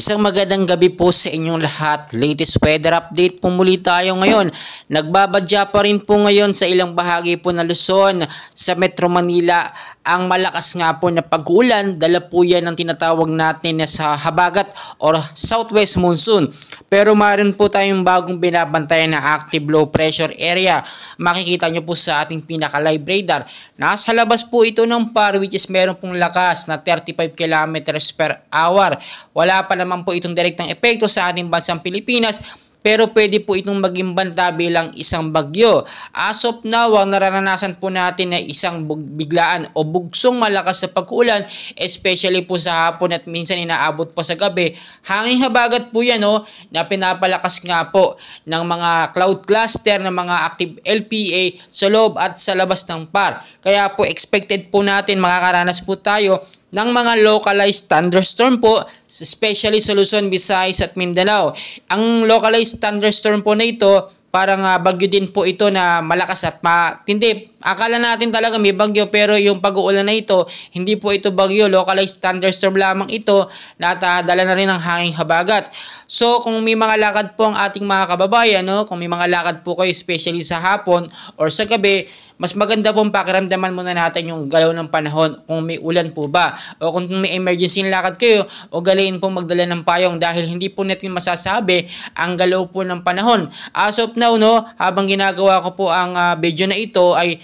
Isang magandang gabi po sa inyong lahat. Latest weather update po muli tayo ngayon. Nagbabadya pa rin po ngayon sa ilang bahagi po ng Luzon sa Metro Manila. Ang malakas nga po na pag-ulan, dala po yan ang tinatawag natin na sa habagat or southwest monsoon. Pero maroon po tayong bagong binabantayan na active low pressure area. Makikita nyo po sa ating pinaka-live radar. Nasa labas po ito ng par which is meron pong lakas na 35 kilometers per hour. Wala pa naman naman po itong direktang epekto sa ating bansang Pilipinas pero pwede po itong maging banta bilang isang bagyo. As of now, ang nararanasan po natin na isang biglaan o bugsong malakas sa pag-ulan, especially po sa hapon at minsan inaabot po sa gabi. Hangin habagat po yan oh, na pinapalakas nga po ng mga cloud cluster ng mga active LPA sa loob at sa labas ng par. Kaya po expected po natin makakaranas po tayo ng mga localized thunderstorm po, especially sa Luzon, Visayas at Mindanao. Ang localized thunderstorm po na ito, parang ah, bagyo din po ito na malakas at matindi Akala natin talaga may bagyo pero yung pag-uulan na ito, hindi po ito bagyo, localized thunderstorm lamang ito na dala na rin ng hanging habagat. So kung may mga lakad po ang ating mga kababayan, no? kung may mga lakad po kayo especially sa hapon or sa gabi, mas maganda pong pakiramdaman muna natin yung galaw ng panahon kung may ulan po ba o kung may emergency na lakad kayo o galayin pong magdala ng payong dahil hindi po natin masasabi ang galaw po ng panahon. As of now, no, habang ginagawa ko po ang uh, video na ito ay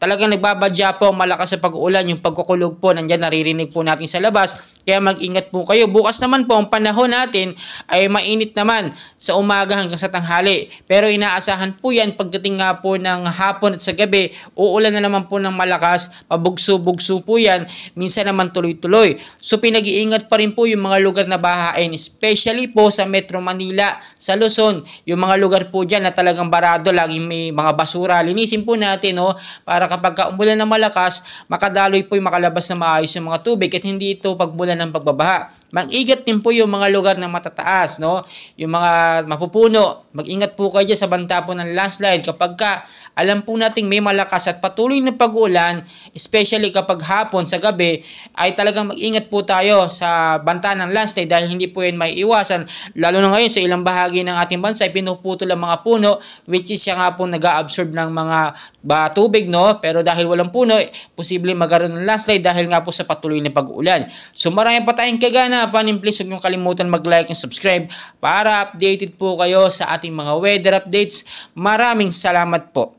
talagang nagbabadya po malakas sa pag-uulan. Yung pagkukulog po, nandiyan naririnig po natin sa labas. Kaya mag-ingat po kayo. Bukas naman po, ang panahon natin ay mainit naman sa umaga hanggang sa tanghali. Pero inaasahan po yan pagdating nga po ng hapon at sa gabi, uulan na naman po ng malakas, pabugso-bugso po yan, minsan naman tuloy-tuloy. So pinag-iingat pa rin po yung mga lugar na bahain, especially po sa Metro Manila, sa Luzon, yung mga lugar po dyan na talagang barado, laging may mga basura. Linisin po natin, no, oh, para para kapag umulan ng malakas, makadaloy po yung makalabas na maayos yung mga tubig at hindi ito pagbulan ng pagbabaha. Mag-ingat din po yung mga lugar na matataas, no? Yung mga mapupuno, mag-ingat po kayo sa banta po ng landslide kapag ka alam po nating may malakas at patuloy na pag-ulan, especially kapag hapon sa gabi, ay talagang mag-ingat po tayo sa banta ng landslide dahil hindi po yan may iwasan. Lalo na ngayon sa ilang bahagi ng ating bansa, pinuputol ang mga puno which is siya nga po nag absorb ng mga ba, tubig, no? pero dahil walang puno, eh, posible magkaroon ng landslide dahil nga po sa patuloy na pag-uulan. So marami pa tayong kagana, and please huwag niyong kalimutan mag-like and subscribe para updated po kayo sa ating mga weather updates. Maraming salamat po.